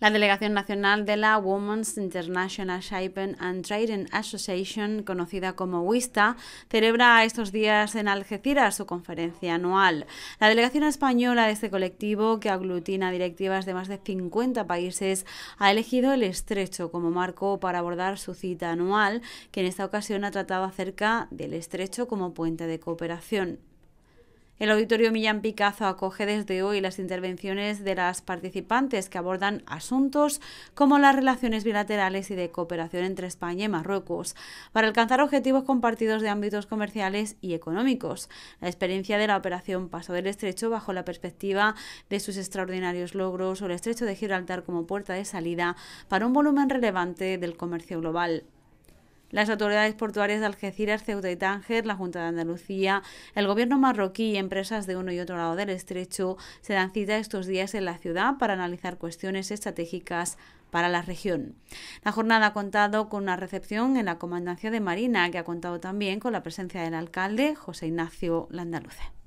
La delegación nacional de la Women's International Shipping and Trading Association, conocida como WISTA, celebra estos días en Algeciras su conferencia anual. La delegación española de este colectivo, que aglutina directivas de más de 50 países, ha elegido el estrecho como marco para abordar su cita anual, que en esta ocasión ha tratado acerca del estrecho como puente de cooperación. El Auditorio Millán Picazo acoge desde hoy las intervenciones de las participantes que abordan asuntos como las relaciones bilaterales y de cooperación entre España y Marruecos, para alcanzar objetivos compartidos de ámbitos comerciales y económicos. La experiencia de la operación Paso del Estrecho bajo la perspectiva de sus extraordinarios logros o el Estrecho de Gibraltar como puerta de salida para un volumen relevante del comercio global. Las autoridades portuarias de Algeciras, Ceuta y Tánger, la Junta de Andalucía, el gobierno marroquí y empresas de uno y otro lado del estrecho se dan cita estos días en la ciudad para analizar cuestiones estratégicas para la región. La jornada ha contado con una recepción en la Comandancia de Marina, que ha contado también con la presencia del alcalde José Ignacio Landaluce.